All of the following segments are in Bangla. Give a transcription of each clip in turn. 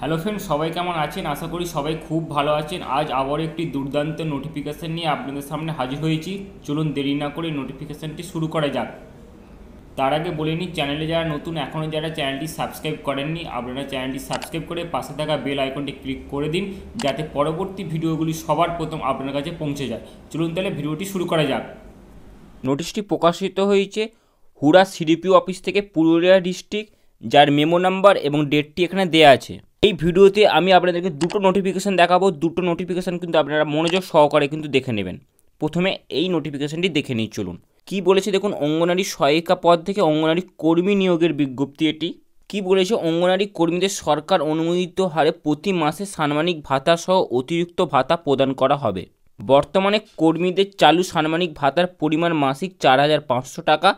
হ্যালো ফ্রেন্ড সবাই কেমন আছেন আশা করি সবাই খুব ভালো আছেন আজ আবার একটি দুর্দান্ত নোটিফিকেশান নিয়ে আপনাদের সামনে হাজির হয়েছি চলুন দেরি না করে নোটিফিকেশানটি শুরু করা যাক তার আগে বলে নিই চ্যানেলে যারা নতুন এখনও যারা চ্যানেলটি সাবস্ক্রাইব করেননি আপনারা চ্যানেলটি সাবস্ক্রাইব করে পাশে থাকা বেল আইকনটি ক্লিক করে দিন যাতে পরবর্তী ভিডিওগুলি সবার প্রথম আপনার কাছে পৌঁছে যায় চলুন তাহলে ভিডিওটি শুরু করা যাক নোটিশটি প্রকাশিত হয়েছে হুড়া সিডিপিও অফিস থেকে পুরুলিয়া ডিস্ট্রিক্ট যার মেমো নাম্বার এবং ডেটটি এখানে দেয়া আছে এই ভিডিওতে আমি আপনাদেরকে দুটো নোটিফিকেশান দেখাবো দুটো নোটিফিকেশান কিন্তু আপনারা মনোযোগ সহকারে কিন্তু দেখে নেবেন প্রথমে এই নোটিফিকেশানটি দেখে নিই চলুন কি বলেছে দেখুন অঙ্গনারী সহায়িকা পদ থেকে অঙ্গনারী কর্মী নিয়োগের বিজ্ঞপ্তি এটি কি বলেছে অঙ্গনারী কর্মীদের সরকার অনুমোদিত হারে প্রতি মাসে সাম্মানিক ভাতা সহ অতিরিক্ত ভাতা প্রদান করা হবে বর্তমানে কর্মীদের চালু সাম্মানিক ভাতার পরিমাণ মাসিক চার হাজার পাঁচশো টাকা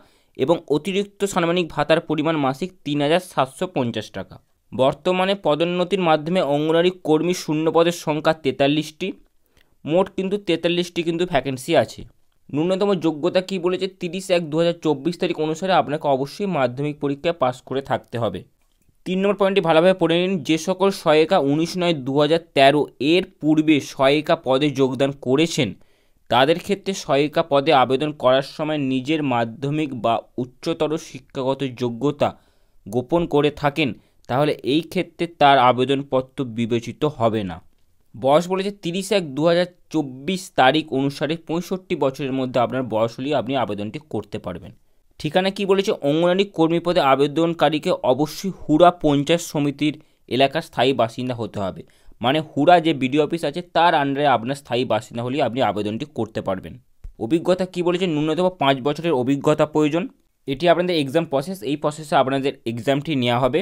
এবং অতিরিক্ত সাম্মানিক ভাতার পরিমাণ মাসিক তিন হাজার সাতশো পঞ্চাশ টাকা বর্তমানে পদোন্নতির মাধ্যমে অঙ্গনারী কর্মী শূন্য পদের সংখ্যা তেতাল্লিশটি মোট কিন্তু তেতাল্লিশটি কিন্তু ভ্যাকেন্সি আছে ন্যূনতম যোগ্যতা কি বলেছে তিরিশ এক দু হাজার চব্বিশ তারিখ অনুসারে আপনাকে অবশ্যই মাধ্যমিক পরীক্ষায় পাস করে থাকতে হবে তিন নম্বর পয়েন্টটি ভালোভাবে পড়ে নিন যে সকল সহায়িকা উনিশ নয় দু এর পূর্বে সহায়িকা পদে যোগদান করেছেন তাদের ক্ষেত্রে সহায়িকা পদে আবেদন করার সময় নিজের মাধ্যমিক বা উচ্চতর শিক্ষাগত যোগ্যতা গোপন করে থাকেন তাহলে এই ক্ষেত্রে তার আবেদনপত্র বিবেচিত হবে না বয়স বলেছে তিরিশ এক দু তারিখ অনুসারে পঁয়ষট্টি বছরের মধ্যে আপনার বয়স হলেই আপনি আবেদনটি করতে পারবেন ঠিকানা কি বলেছে অঙ্গনারী কর্মী পদে আবেদনকারীকে অবশ্যই হুড়া পঞ্চায়েত সমিতির এলাকার স্থায়ী বাসিন্দা হতে হবে মানে হুরা যে বিডিও অফিস আছে তার আন্ডারে আপনার স্থায়ী বাসিন্দা হলেই আপনি আবেদনটি করতে পারবেন অভিজ্ঞতা কি বলেছে ন্যূনতম পাঁচ বছরের অভিজ্ঞতা প্রয়োজন এটি আপনাদের এক্সাম প্রসেস এই প্রসেসে আপনাদের এক্সামটি নেওয়া হবে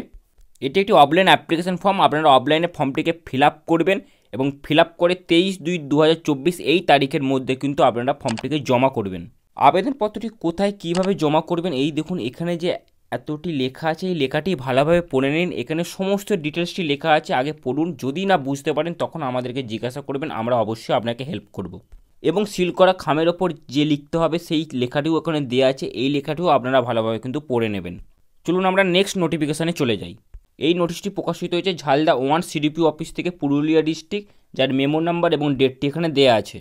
এটি একটি অফলাইন অ্যাপ্লিকেশান ফর্ম আপনারা অফলাইনে ফর্মটিকে ফিল আপ করবেন এবং ফিল আপ করে তেইশ দুই দু এই তারিখের মধ্যে কিন্তু আপনারা ফর্মটিকে জমা করবেন আবেদনপত্রটি কোথায় কিভাবে জমা করবেন এই দেখুন এখানে যে এতটি লেখা আছে এই লেখাটি ভালোভাবে পড়ে নিন এখানে সমস্ত ডিটেলসটি লেখা আছে আগে পড়ুন যদি না বুঝতে পারেন তখন আমাদেরকে জিজ্ঞাসা করবেন আমরা অবশ্যই আপনাকে হেল্প করব এবং সিল করা খামের ওপর যে লিখতে হবে সেই লেখাটিও এখানে দেওয়া আছে এই লেখাটিও আপনারা ভালোভাবে কিন্তু পড়ে নেবেন চলুন আমরা নেক্সট নোটিফিকেশানে চলে যাই এই নোটিশটি প্রকাশিত হয়েছে ঝালদা ওয়ান সিডিপি অফিস থেকে পুরুলিয়া ডিস্ট্রিক্ট যার মেমো নাম্বার এবং ডেটটি এখানে দেয়া আছে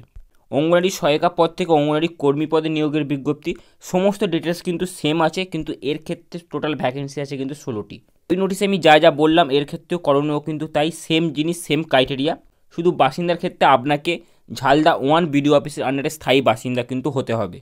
অঙ্গনারী সহায়িকা পদ থেকে অঙ্গনারী কর্মী পদে নিয়োগের বিজ্ঞপ্তি সমস্ত ডিটেলস কিন্তু সেম আছে কিন্তু এর ক্ষেত্রে টোটাল ভ্যাকেন্সি আছে কিন্তু ষোলোটি ওই নোটিশে আমি যা যা বললাম এর ক্ষেত্রেও করণীয় কিন্তু তাই সেম জিনিস সেম ক্রাইটেরিয়া শুধু বাসিন্দার ক্ষেত্রে আপনাকে ঝালদা ওয়ান বিডিও অফিসের আন্ডারে স্থায়ী বাসিন্দা কিন্তু হতে হবে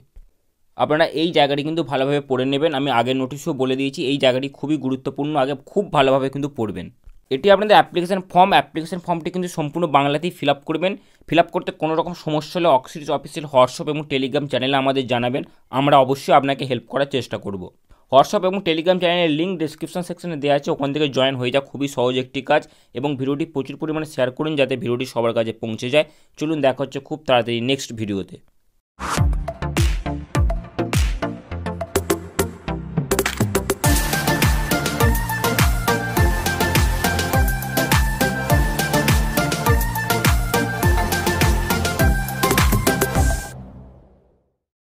আপনারা এই জায়গাটি কিন্তু ভালোভাবে পড়ে নেবেন আমি আগের নোটিশও বলে দিয়েছি এই জায়গাটি খুবই গুরুত্বপূর্ণ আগে খুব ভালোভাবে কিন্তু পড়বেন এটি আপনাদের অ্যাপ্লিকেশান ফর্ম অ্যাপ্লিকেশান ফর্মটি কিন্তু সম্পূর্ণ বাংলাতেই ফিল আপ করবেন ফিল আপ করতে কোনো রকম সমস্যা হলে অক্সিজ অফিসিয়াল হোয়াটসঅ্যাপ এবং টেলিগ্রাম চ্যানেলে আমাদের জানাবেন আমরা অবশ্যই আপনাকে হেল্প করার চেষ্টা করব হোয়াটসঅ্যাপ এবং টেলিগ্রাম চ্যানেলের লিঙ্ক ডিসক্রিপশন সেকশনে দেওয়া আছে ওখান থেকে জয়েন হয়ে যাওয়া খুবই সহজ একটি কাজ এবং ভিডিওটি প্রচুর পরিমাণে শেয়ার করুন যাতে ভিডিওটি সবার কাছে পৌঁছে যায় চলুন দেখা হচ্ছে খুব তাড়াতাড়ি নেক্সট ভিডিওতে